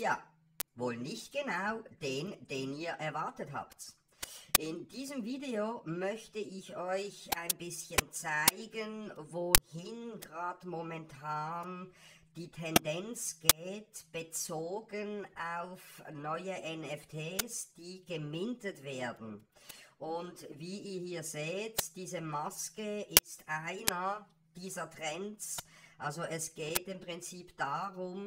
ja, wohl nicht genau den, den ihr erwartet habt. In diesem Video möchte ich euch ein bisschen zeigen, wohin gerade momentan die Tendenz geht, bezogen auf neue NFTs, die gemintet werden. Und wie ihr hier seht, diese Maske ist einer dieser Trends. Also es geht im Prinzip darum,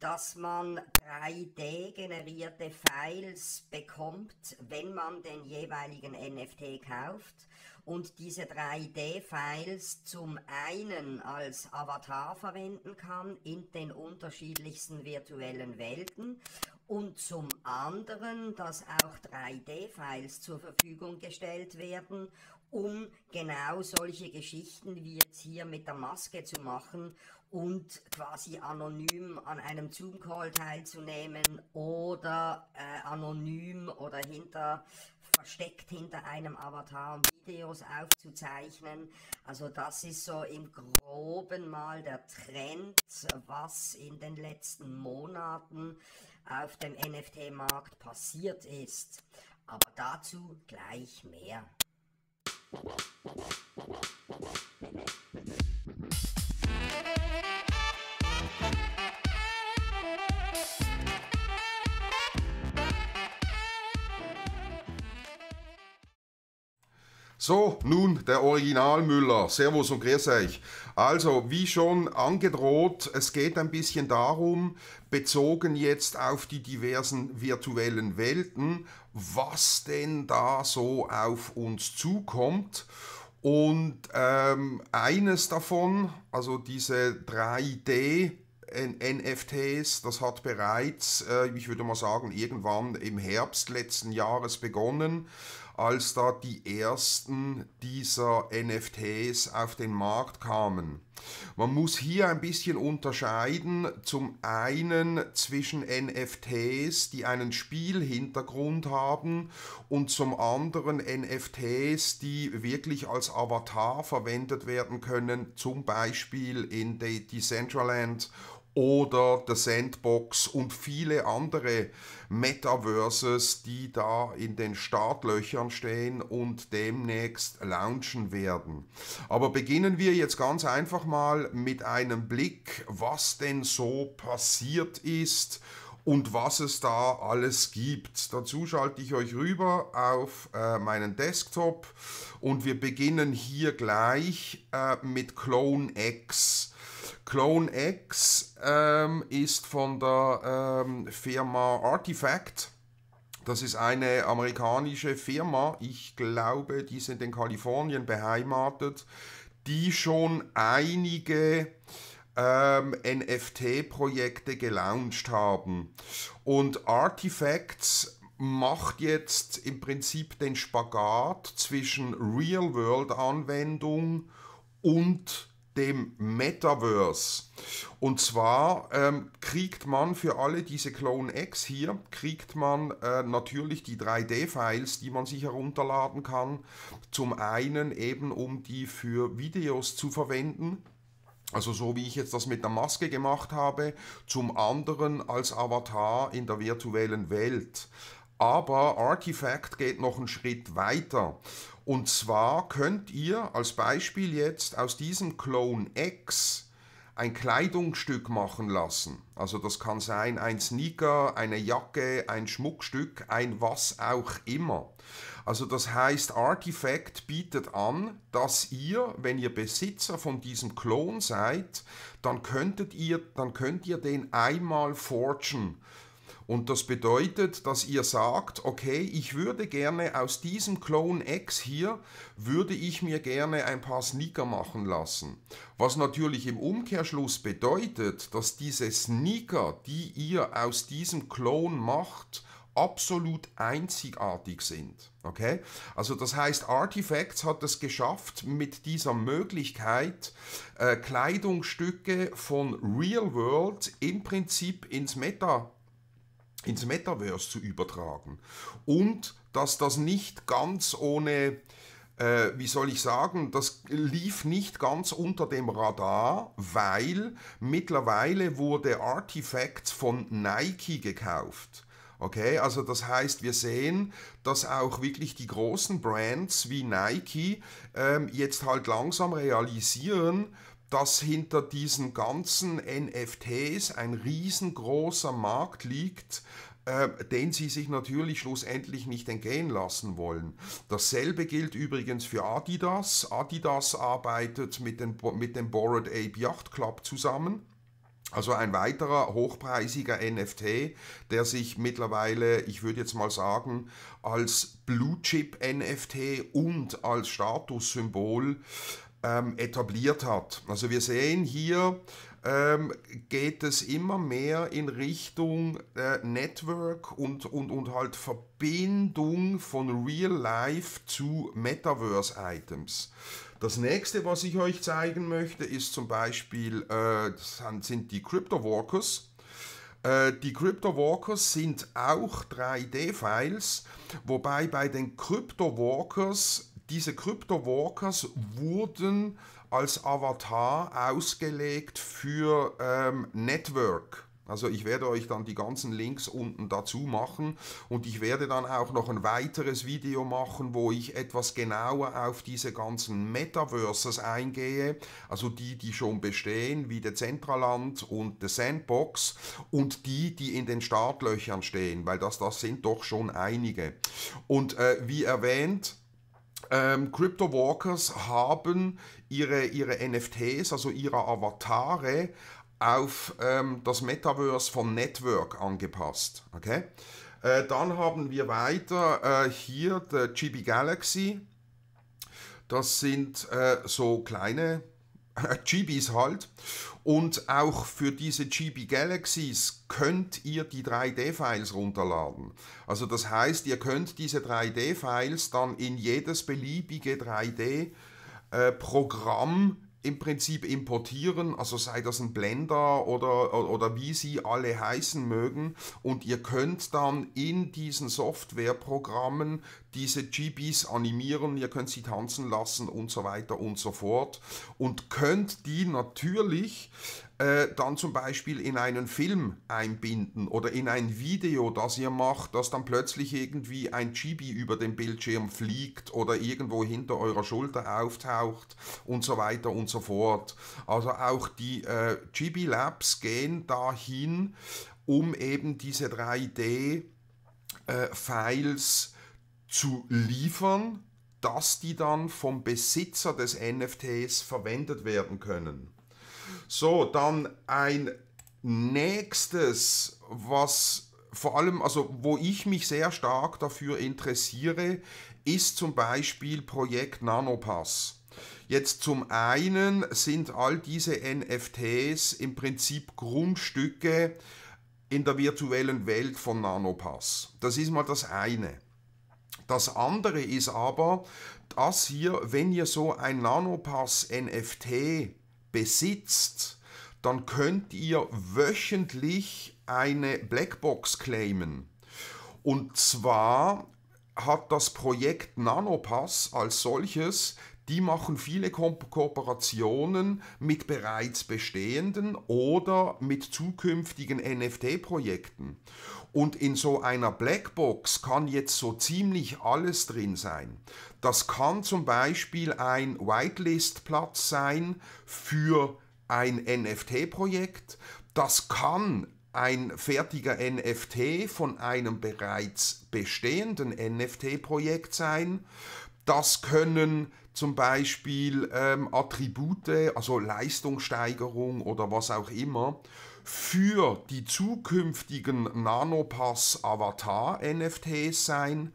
dass man 3D-generierte Files bekommt, wenn man den jeweiligen NFT kauft und diese 3D-Files zum einen als Avatar verwenden kann in den unterschiedlichsten virtuellen Welten und zum anderen, dass auch 3D-Files zur Verfügung gestellt werden, um genau solche Geschichten wie jetzt hier mit der Maske zu machen und quasi anonym an einem Zoom-Call teilzunehmen oder äh, anonym oder hinter versteckt hinter einem Avatar Videos aufzuzeichnen. Also das ist so im groben mal der Trend, was in den letzten Monaten auf dem NFT-Markt passiert ist. Aber dazu gleich mehr. So, nun der Originalmüller. Servus und grüß euch. Also, wie schon angedroht, es geht ein bisschen darum, bezogen jetzt auf die diversen virtuellen Welten, was denn da so auf uns zukommt. Und ähm, eines davon, also diese 3D, NFTs, das hat bereits, äh, ich würde mal sagen, irgendwann im Herbst letzten Jahres begonnen als da die ersten dieser NFTs auf den Markt kamen. Man muss hier ein bisschen unterscheiden, zum einen zwischen NFTs, die einen Spielhintergrund haben, und zum anderen NFTs, die wirklich als Avatar verwendet werden können, zum Beispiel in Decentraland oder The Sandbox und viele andere Metaverses, die da in den Startlöchern stehen und demnächst launchen werden. Aber beginnen wir jetzt ganz einfach mal mit einem Blick, was denn so passiert ist und was es da alles gibt. Dazu schalte ich euch rüber auf äh, meinen Desktop und wir beginnen hier gleich äh, mit Clone X. Clone X ähm, ist von der ähm, Firma Artifact. Das ist eine amerikanische Firma, ich glaube, die sind in Kalifornien beheimatet, die schon einige ähm, NFT-Projekte gelauncht haben. Und Artifacts macht jetzt im Prinzip den Spagat zwischen Real-World-Anwendung und dem Metaverse. Und zwar ähm, kriegt man für alle diese Clone X hier, kriegt man äh, natürlich die 3D-Files, die man sich herunterladen kann. Zum einen eben, um die für Videos zu verwenden. Also so wie ich jetzt das mit der Maske gemacht habe, zum anderen als Avatar in der virtuellen Welt. Aber Artifact geht noch einen Schritt weiter. Und zwar könnt ihr als Beispiel jetzt aus diesem Clone X ein Kleidungsstück machen lassen. Also das kann sein ein Sneaker, eine Jacke, ein Schmuckstück, ein was auch immer. Also das heißt, Artifact bietet an, dass ihr, wenn ihr Besitzer von diesem Klon seid, dann könntet ihr, dann könnt ihr den einmal forgen. Und das bedeutet, dass ihr sagt, okay, ich würde gerne aus diesem Clone X hier, würde ich mir gerne ein paar Sneaker machen lassen. Was natürlich im Umkehrschluss bedeutet, dass diese Sneaker, die ihr aus diesem Clone macht, absolut einzigartig sind. Okay? Also das heißt, Artifacts hat es geschafft, mit dieser Möglichkeit äh, Kleidungsstücke von Real World im Prinzip ins Meta ins Metaverse zu übertragen. Und dass das nicht ganz ohne, äh, wie soll ich sagen, das lief nicht ganz unter dem Radar, weil mittlerweile wurde Artifacts von Nike gekauft. Okay, also das heißt, wir sehen, dass auch wirklich die großen Brands wie Nike ähm, jetzt halt langsam realisieren, dass hinter diesen ganzen NFTs ein riesengroßer Markt liegt, äh, den sie sich natürlich schlussendlich nicht entgehen lassen wollen. Dasselbe gilt übrigens für Adidas. Adidas arbeitet mit, den, mit dem Borrowed Ape Yacht Club zusammen. Also ein weiterer hochpreisiger NFT, der sich mittlerweile, ich würde jetzt mal sagen, als Blue Chip NFT und als Statussymbol ähm, etabliert hat. Also wir sehen hier, ähm, geht es immer mehr in Richtung äh, Network und, und, und halt Verbindung von Real Life zu Metaverse-Items. Das nächste, was ich euch zeigen möchte, ist zum Beispiel, äh, sind die Crypto Walkers. Äh, die Crypto Walkers sind auch 3D-Files, wobei bei den Crypto Walkers diese Crypto-Walkers wurden als Avatar ausgelegt für ähm, Network. Also ich werde euch dann die ganzen Links unten dazu machen und ich werde dann auch noch ein weiteres Video machen, wo ich etwas genauer auf diese ganzen Metaverses eingehe, also die, die schon bestehen, wie der Zentraland und der Sandbox und die, die in den Startlöchern stehen, weil das, das sind doch schon einige. Und äh, wie erwähnt, ähm, Crypto Walkers haben ihre, ihre NFTs, also ihre Avatare, auf ähm, das Metaverse von Network angepasst. Okay? Äh, dann haben wir weiter äh, hier der GB Galaxy. Das sind äh, so kleine Chibis äh, halt. Und auch für diese Chibi Galaxies könnt ihr die 3D-Files runterladen. Also das heißt, ihr könnt diese 3D-Files dann in jedes beliebige 3D-Programm im Prinzip importieren, also sei das ein Blender oder, oder wie sie alle heißen mögen. Und ihr könnt dann in diesen Softwareprogrammen diese GBs animieren, ihr könnt sie tanzen lassen und so weiter und so fort. Und könnt die natürlich äh, dann zum Beispiel in einen Film einbinden oder in ein Video, das ihr macht, dass dann plötzlich irgendwie ein Chibi über den Bildschirm fliegt oder irgendwo hinter eurer Schulter auftaucht und so weiter und so fort. Also auch die äh, Chibi Labs gehen dahin, um eben diese 3D-Files äh, zu liefern, dass die dann vom Besitzer des NFTs verwendet werden können. So, dann ein nächstes, was vor allem, also wo ich mich sehr stark dafür interessiere, ist zum Beispiel Projekt Nanopass. Jetzt zum einen sind all diese NFTs im Prinzip Grundstücke in der virtuellen Welt von Nanopass. Das ist mal das eine. Das andere ist aber, dass hier, wenn ihr so ein Nanopass NFT besitzt, dann könnt ihr wöchentlich eine Blackbox claimen. Und zwar hat das Projekt Nanopass als solches, die machen viele Ko Kooperationen mit bereits bestehenden oder mit zukünftigen NFT-Projekten. Und in so einer Blackbox kann jetzt so ziemlich alles drin sein. Das kann zum Beispiel ein Whitelist-Platz sein für ein NFT-Projekt. Das kann ein fertiger NFT von einem bereits bestehenden NFT-Projekt sein. Das können zum Beispiel ähm, Attribute, also Leistungssteigerung oder was auch immer für die zukünftigen Nanopass Avatar NFTs sein.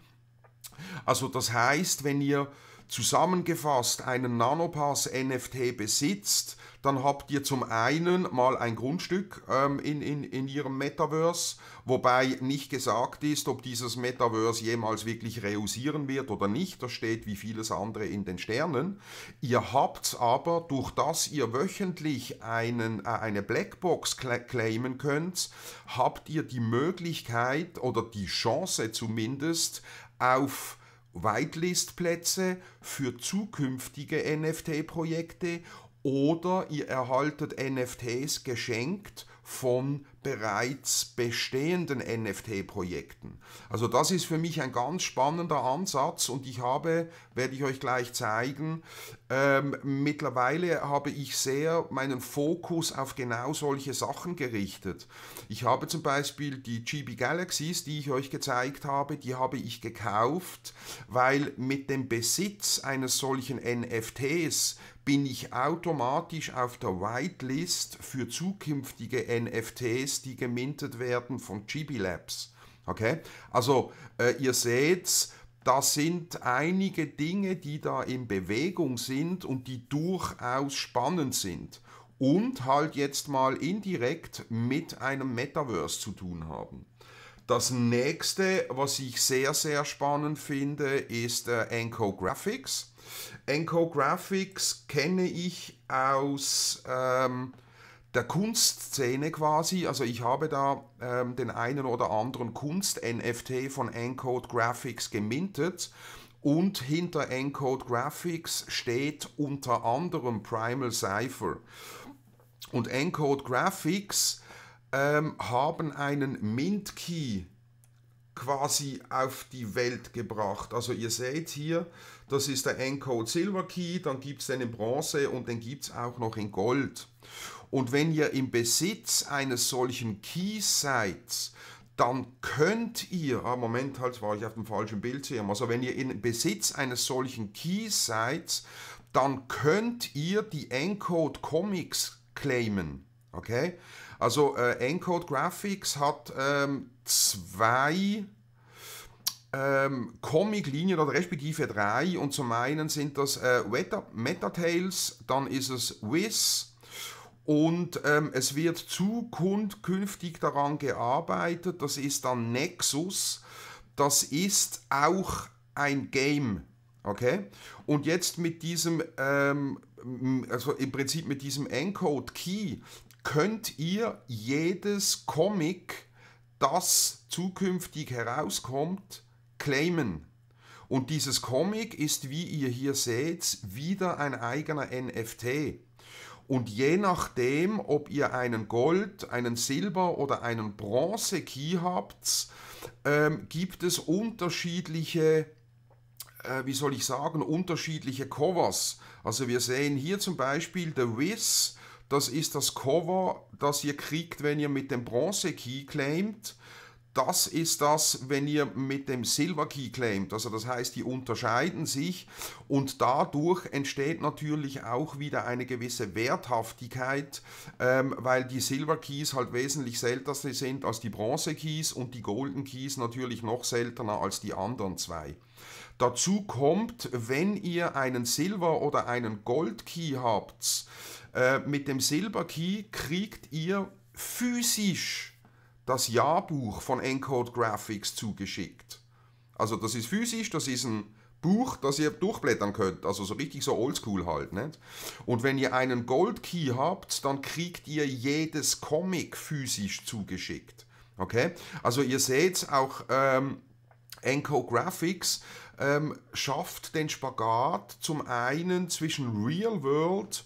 Also das heißt, wenn ihr zusammengefasst einen Nanopass NFT besitzt, dann habt ihr zum einen mal ein Grundstück ähm, in, in, in ihrem Metaverse, wobei nicht gesagt ist, ob dieses Metaverse jemals wirklich reusieren wird oder nicht. Das steht wie vieles andere in den Sternen. Ihr habt aber, durch das ihr wöchentlich einen, äh, eine Blackbox claimen könnt, habt ihr die Möglichkeit oder die Chance zumindest auf Whitelist-Plätze für zukünftige NFT-Projekte oder ihr erhaltet NFTs geschenkt von bereits bestehenden NFT-Projekten. Also das ist für mich ein ganz spannender Ansatz und ich habe, werde ich euch gleich zeigen, ähm, mittlerweile habe ich sehr meinen Fokus auf genau solche Sachen gerichtet. Ich habe zum Beispiel die GB Galaxies, die ich euch gezeigt habe, die habe ich gekauft, weil mit dem Besitz eines solchen NFTs bin ich automatisch auf der Whitelist für zukünftige NFTs Chips, die gemintet werden von Chibi Labs. Okay? Also äh, ihr seht, da sind einige Dinge, die da in Bewegung sind und die durchaus spannend sind und halt jetzt mal indirekt mit einem Metaverse zu tun haben. Das nächste, was ich sehr, sehr spannend finde, ist äh, Enco Graphics. Enco Graphics kenne ich aus ähm, der Kunstszene quasi. Also ich habe da ähm, den einen oder anderen Kunst-NFT von Encode Graphics gemintet. Und hinter Encode Graphics steht unter anderem Primal Cipher. Und Encode Graphics ähm, haben einen Mint Key quasi auf die Welt gebracht. Also ihr seht hier, das ist der Encode Silver Key, dann gibt es den in Bronze und den gibt es auch noch in Gold. Und wenn ihr im Besitz eines solchen Keys seid, dann könnt ihr, ah Moment, halt war ich auf dem falschen Bildschirm, also wenn ihr im Besitz eines solchen Keys seid, dann könnt ihr die Encode Comics claimen. Okay? Also äh, Encode Graphics hat ähm, zwei ähm, Comic-Linien oder respektive drei und zum einen sind das äh, Meta Tales, dann ist es Wiz und ähm, es wird zukünftig daran gearbeitet, das ist dann Nexus, das ist auch ein Game. Okay? Und jetzt mit diesem, ähm, also im Prinzip mit diesem Encode Key könnt ihr jedes Comic, das zukünftig herauskommt, claimen. Und dieses Comic ist, wie ihr hier seht, wieder ein eigener NFT. Und je nachdem, ob ihr einen Gold, einen Silber oder einen Bronze Key habt, ähm, gibt es unterschiedliche äh, wie soll ich sagen, unterschiedliche Covers. Also wir sehen hier zum Beispiel The Wiz, das ist das Cover, das ihr kriegt, wenn ihr mit dem Bronze Key claimt das ist das, wenn ihr mit dem Silver Key claimt. Also das heißt, die unterscheiden sich und dadurch entsteht natürlich auch wieder eine gewisse Werthaftigkeit, ähm, weil die Silver Keys halt wesentlich seltener sind als die Bronze Keys und die Golden Keys natürlich noch seltener als die anderen zwei. Dazu kommt, wenn ihr einen Silver oder einen Gold Key habt, äh, mit dem Silver Key kriegt ihr physisch das Jahrbuch von Encode Graphics zugeschickt. Also das ist physisch, das ist ein Buch, das ihr durchblättern könnt. Also so richtig so oldschool halt. Nicht? Und wenn ihr einen Gold Key habt, dann kriegt ihr jedes Comic physisch zugeschickt. Okay? Also ihr seht auch ähm, Enco Graphics ähm, schafft den Spagat zum einen zwischen Real World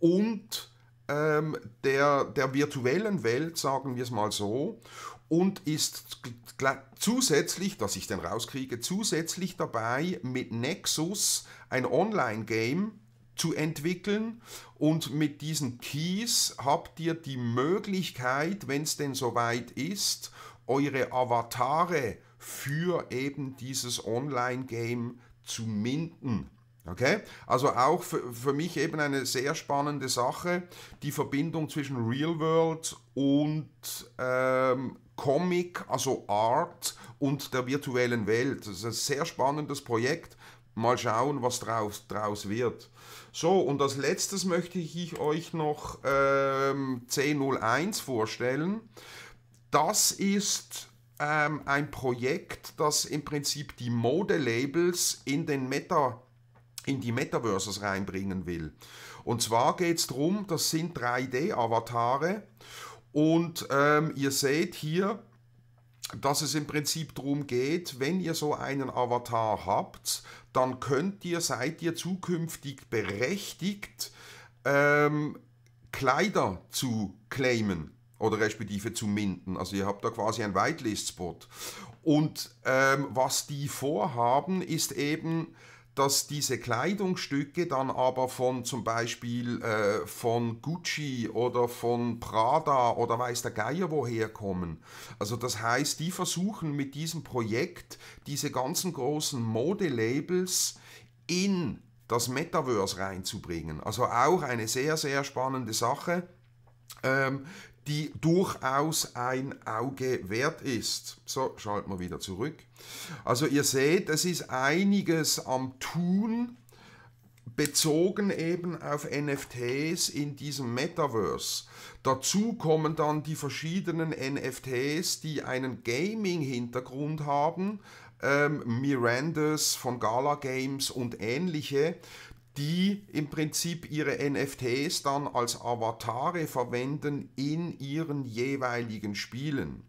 und ähm, der, der virtuellen Welt, sagen wir es mal so, und ist zusätzlich, dass ich den rauskriege, zusätzlich dabei mit Nexus ein Online-Game zu entwickeln und mit diesen Keys habt ihr die Möglichkeit, wenn es denn soweit ist, eure Avatare für eben dieses Online-Game zu minden. Okay? Also auch für, für mich eben eine sehr spannende Sache, die Verbindung zwischen Real World und ähm, Comic, also Art und der virtuellen Welt. Das ist ein sehr spannendes Projekt. Mal schauen, was draus, draus wird. So, und als letztes möchte ich euch noch ähm, C01 vorstellen. Das ist ähm, ein Projekt, das im Prinzip die Modelabels in den Meta- in die Metaverses reinbringen will. Und zwar geht es darum, das sind 3D-Avatare und ähm, ihr seht hier, dass es im Prinzip darum geht, wenn ihr so einen Avatar habt, dann könnt ihr, seid ihr zukünftig berechtigt, ähm, Kleider zu claimen oder respektive zu minden. Also ihr habt da quasi einen Whitelist-Spot. Und ähm, was die vorhaben, ist eben dass diese Kleidungsstücke dann aber von zum Beispiel äh, von Gucci oder von Prada oder weiß der Geier woher kommen. Also das heißt, die versuchen mit diesem Projekt diese ganzen großen Modelabels in das Metaverse reinzubringen. Also auch eine sehr, sehr spannende Sache. Ähm, die durchaus ein Auge wert ist. So, schalten wir wieder zurück. Also ihr seht, es ist einiges am Tun, bezogen eben auf NFTs in diesem Metaverse. Dazu kommen dann die verschiedenen NFTs, die einen Gaming-Hintergrund haben, ähm, Mirandas von Gala Games und ähnliche, die im Prinzip ihre NFTs dann als Avatare verwenden in ihren jeweiligen Spielen.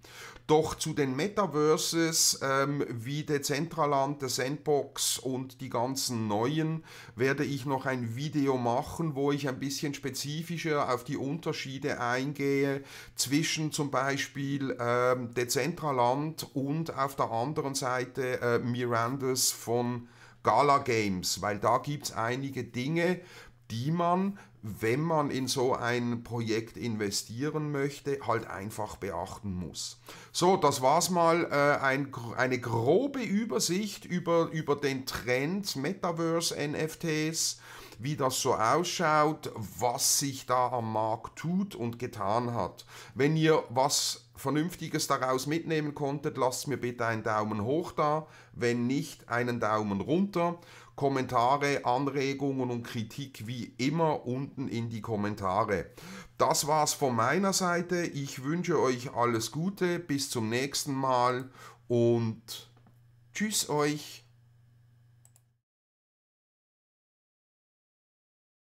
Doch zu den Metaverses ähm, wie Decentraland, The Sandbox und die ganzen neuen werde ich noch ein Video machen, wo ich ein bisschen spezifischer auf die Unterschiede eingehe zwischen zum Beispiel ähm, Decentraland und auf der anderen Seite äh, Mirandas von Gala Games, weil da gibt es einige Dinge, die man wenn man in so ein Projekt investieren möchte, halt einfach beachten muss. So, das war's mal äh, ein, eine grobe Übersicht über, über den Trend Metaverse-NFTs, wie das so ausschaut, was sich da am Markt tut und getan hat. Wenn ihr was Vernünftiges daraus mitnehmen konntet, lasst mir bitte einen Daumen hoch da, wenn nicht, einen Daumen runter. Kommentare, Anregungen und Kritik wie immer unten in die Kommentare. Das war's von meiner Seite. Ich wünsche euch alles Gute, bis zum nächsten Mal und tschüss euch.